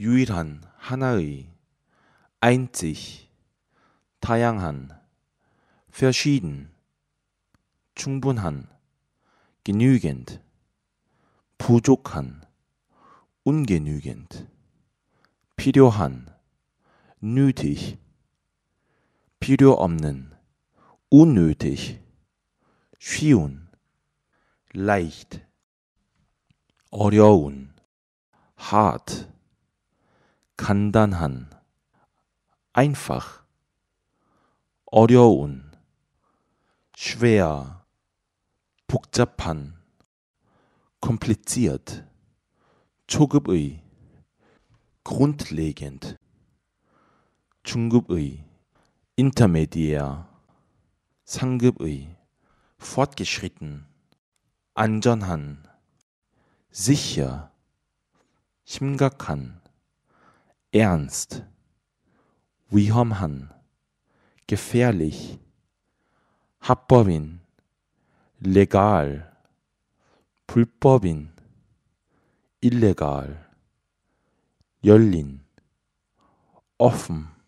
유일한 하나의 einzig 다양한 verschieden 충분한 genügend 부족한 ungenügend 필요한 nötig 필요 없는 unnötig 쉬운 leicht 어려운 hart 간단한 einfach 어려운 schwer 복잡한 kompliziert 초급의 grundlegend 중급의 intermediär 상급의 fortgeschritten 안전한 sicher 심각한 ernst, wie haben gefährlich, 합법인, legal, 불법인, illegal, 열린, offen,